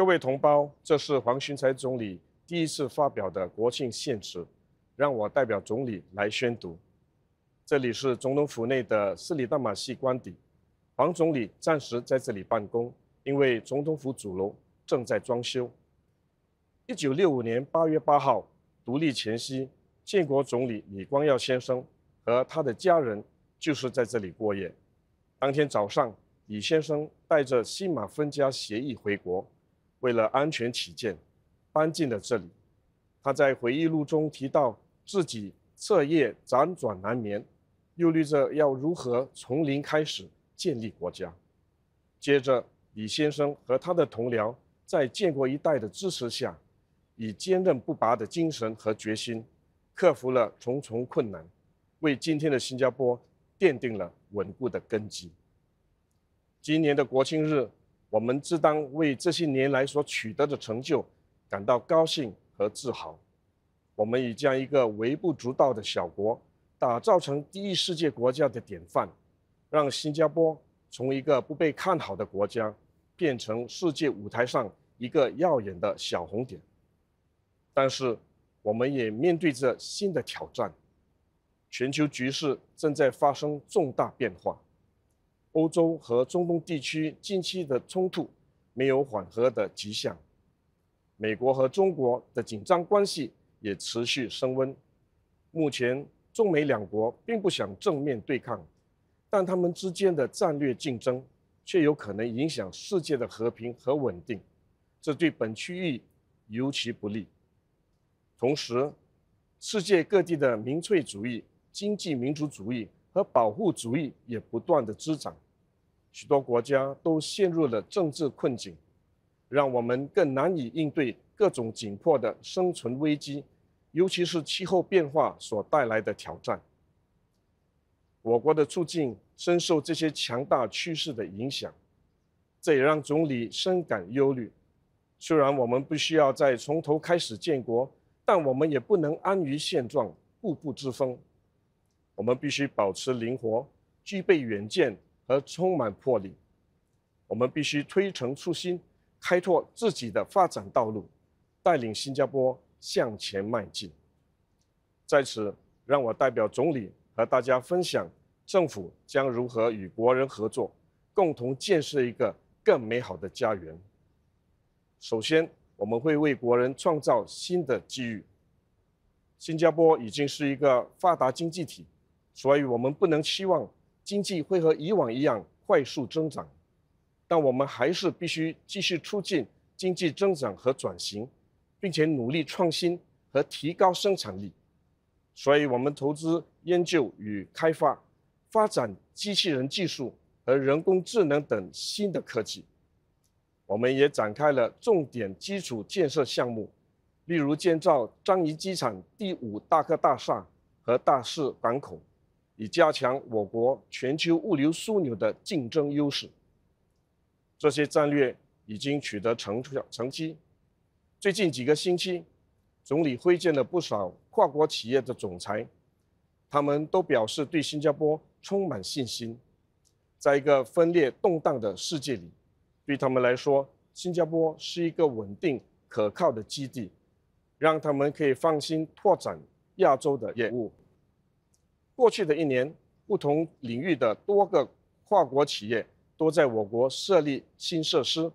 各位同胞，这是黄循才总理第一次发表的国庆献词，让我代表总理来宣读。这里是总统府内的斯里达马戏官邸，黄总理暂时在这里办公，因为总统府主楼正在装修。一九六五年八月八号，独立前夕，建国总理李光耀先生和他的家人就是在这里过夜。当天早上，李先生带着《新马分家协议》回国。为了安全起见，搬进了这里。他在回忆录中提到，自己彻夜辗转难眠，忧虑着要如何从零开始建立国家。接着，李先生和他的同僚在建国一代的支持下，以坚韧不拔的精神和决心，克服了重重困难，为今天的新加坡奠定了稳固的根基。今年的国庆日。我们自当为这些年来所取得的成就感到高兴和自豪。我们已将一个微不足道的小国打造成第一世界国家的典范，让新加坡从一个不被看好的国家变成世界舞台上一个耀眼的小红点。但是，我们也面对着新的挑战。全球局势正在发生重大变化。欧洲和中东地区近期的冲突没有缓和的迹象，美国和中国的紧张关系也持续升温。目前，中美两国并不想正面对抗，但他们之间的战略竞争却有可能影响世界的和平和稳定，这对本区域尤其不利。同时，世界各地的民粹主义、经济民族主义。和保护主义也不断的滋长，许多国家都陷入了政治困境，让我们更难以应对各种紧迫的生存危机，尤其是气候变化所带来的挑战。我国的处境深受这些强大趋势的影响，这也让总理深感忧虑。虽然我们不需要再从头开始建国，但我们也不能安于现状，固步自封。我们必须保持灵活，具备远见和充满魄力。我们必须推陈出新，开拓自己的发展道路，带领新加坡向前迈进。在此，让我代表总理和大家分享政府将如何与国人合作，共同建设一个更美好的家园。首先，我们会为国人创造新的机遇。新加坡已经是一个发达经济体。所以我们不能期望经济会和以往一样快速增长，但我们还是必须继续促进经济增长和转型，并且努力创新和提高生产力。所以我们投资研究与开发，发展机器人技术和人工智能等新的科技。我们也展开了重点基础建设项目，例如建造樟宜机场第五大客大厦和大市港口。以加强我国全球物流枢纽的竞争优势。这些战略已经取得成效成绩。最近几个星期，总理会见了不少跨国企业的总裁，他们都表示对新加坡充满信心。在一个分裂动荡的世界里，对他们来说，新加坡是一个稳定可靠的基地，让他们可以放心拓展亚洲的业务。过去的一年，不同领域的多个跨国企业都在我国设立新设施，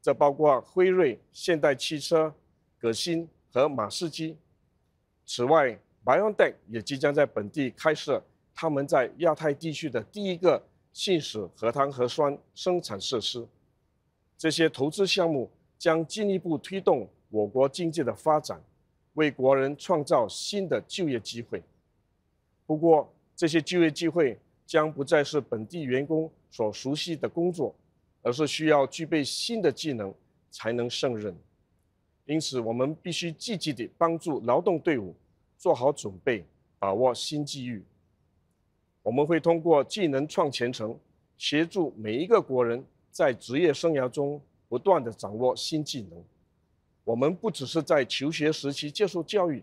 这包括辉瑞、现代汽车、革新和马士基。此外，BioNTech 也即将在本地开设他们在亚太地区的第一个信使核糖核酸生产设施。这些投资项目将进一步推动我国经济的发展，为国人创造新的就业机会。不过，这些就业机会将不再是本地员工所熟悉的工作，而是需要具备新的技能才能胜任。因此，我们必须积极地帮助劳动队伍做好准备，把握新机遇。我们会通过技能创前程，协助每一个国人在职业生涯中不断地掌握新技能。我们不只是在求学时期接受教育，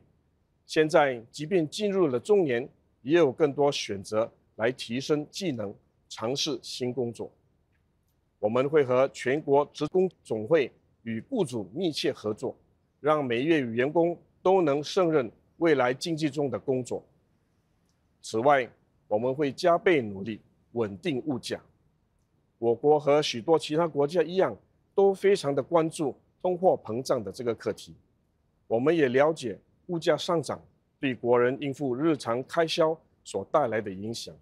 现在即便进入了中年。也有更多选择来提升技能、尝试新工作。我们会和全国职工总会与雇主密切合作，让每一位员工都能胜任未来经济中的工作。此外，我们会加倍努力稳定物价。我国和许多其他国家一样，都非常的关注通货膨胀的这个课题。我们也了解物价上涨。对国人应付日常开销所带来的影响。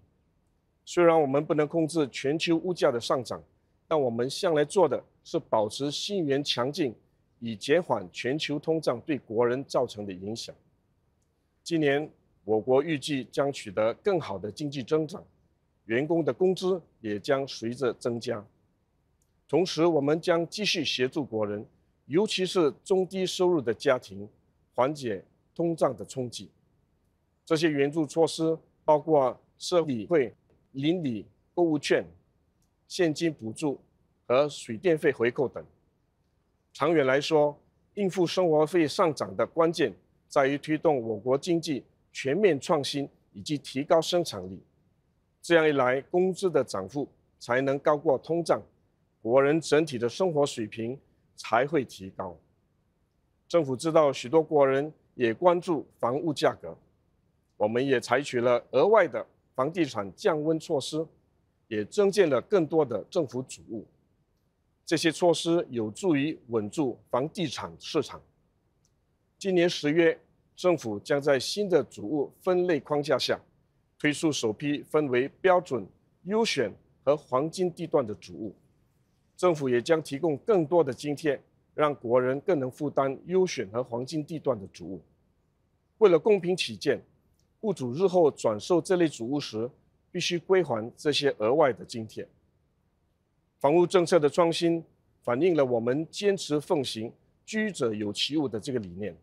虽然我们不能控制全球物价的上涨，但我们向来做的是保持新源强劲，以减缓全球通胀对国人造成的影响。今年我国预计将取得更好的经济增长，员工的工资也将随着增加。同时，我们将继续协助国人，尤其是中低收入的家庭，缓解。通胀的冲击，这些援助措施包括社理会、邻里购物券、现金补助和水电费回扣等。长远来说，应付生活费上涨的关键在于推动我国经济全面创新以及提高生产力。这样一来，工资的涨幅才能高过通胀，国人整体的生活水平才会提高。政府知道许多国人。也关注房屋价格，我们也采取了额外的房地产降温措施，也增建了更多的政府主物。这些措施有助于稳住房地产市场。今年十月，政府将在新的主物分类框架下，推出首批分为标准、优选和黄金地段的主物。政府也将提供更多的津贴，让国人更能负担优选和黄金地段的主物。为了公平起见，雇主日后转售这类主屋时，必须归还这些额外的津贴。房屋政策的创新，反映了我们坚持奉行“居者有其屋”的这个理念。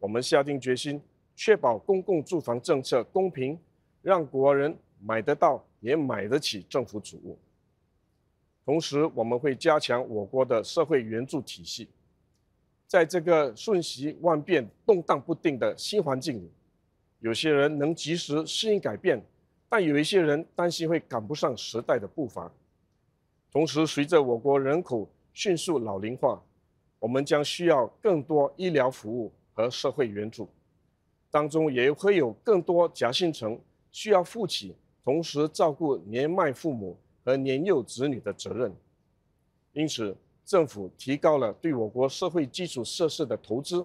我们下定决心，确保公共住房政策公平，让国人买得到也买得起政府主屋。同时，我们会加强我国的社会援助体系。在这个瞬息万变、动荡不定的新环境里，有些人能及时适应改变，但有一些人担心会赶不上时代的步伐。同时，随着我国人口迅速老龄化，我们将需要更多医疗服务和社会援助，当中也会有更多夹心层需要负起同时照顾年迈父母和年幼子女的责任。因此，政府提高了对我国社会基础设施的投资。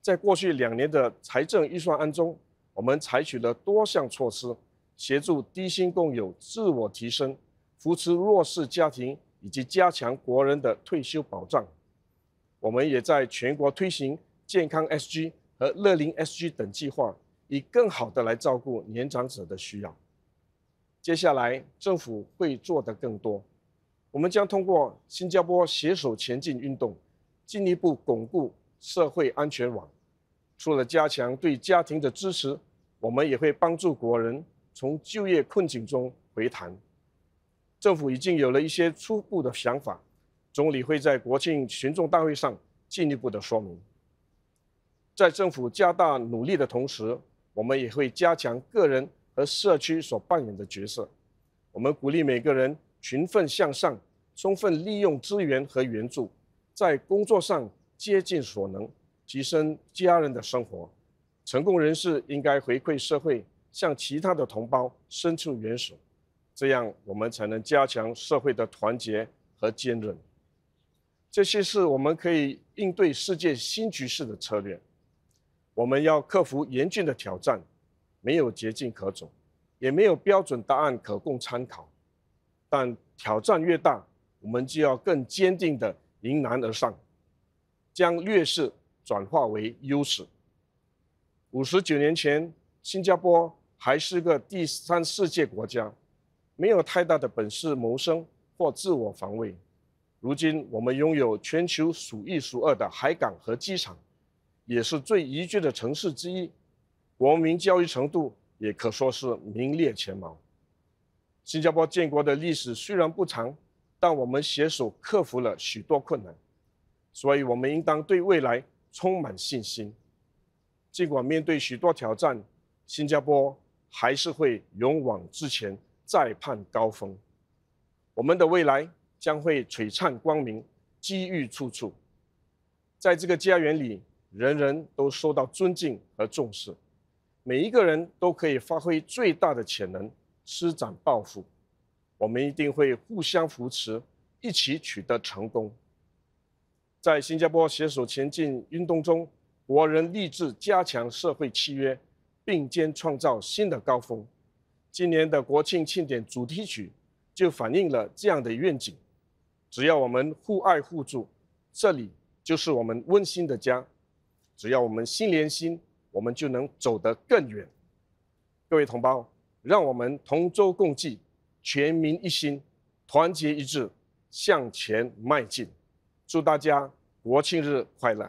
在过去两年的财政预算案中，我们采取了多项措施，协助低薪工友自我提升，扶持弱势家庭，以及加强国人的退休保障。我们也在全国推行健康 SG 和乐龄 SG 等计划，以更好的来照顾年长者的需要。接下来，政府会做的更多。我们将通过新加坡携手前进运动，进一步巩固社会安全网。除了加强对家庭的支持，我们也会帮助国人从就业困境中回弹。政府已经有了一些初步的想法，总理会在国庆群众大会上进一步的说明。在政府加大努力的同时，我们也会加强个人和社区所扮演的角色。我们鼓励每个人。勤奋向上，充分利用资源和援助，在工作上竭尽所能，提升家人的生活。成功人士应该回馈社会，向其他的同胞伸出援手，这样我们才能加强社会的团结和坚韧。这些是我们可以应对世界新局势的策略。我们要克服严峻的挑战，没有捷径可走，也没有标准答案可供参考。但挑战越大，我们就要更坚定地迎难而上，将劣势转化为优势。五十九年前，新加坡还是个第三世界国家，没有太大的本事谋生或自我防卫。如今，我们拥有全球数一数二的海港和机场，也是最宜居的城市之一，国民教育程度也可说是名列前茅。新加坡建国的历史虽然不长，但我们携手克服了许多困难，所以我们应当对未来充满信心。尽管面对许多挑战，新加坡还是会勇往直前，再攀高峰。我们的未来将会璀璨光明，机遇处处。在这个家园里，人人都受到尊敬和重视，每一个人都可以发挥最大的潜能。施展抱负，我们一定会互相扶持，一起取得成功。在新加坡携手前进运动中，国人立志加强社会契约，并肩创造新的高峰。今年的国庆庆典主题曲就反映了这样的愿景：只要我们互爱互助，这里就是我们温馨的家；只要我们心连心，我们就能走得更远。各位同胞！让我们同舟共济，全民一心，团结一致，向前迈进。祝大家国庆日快乐！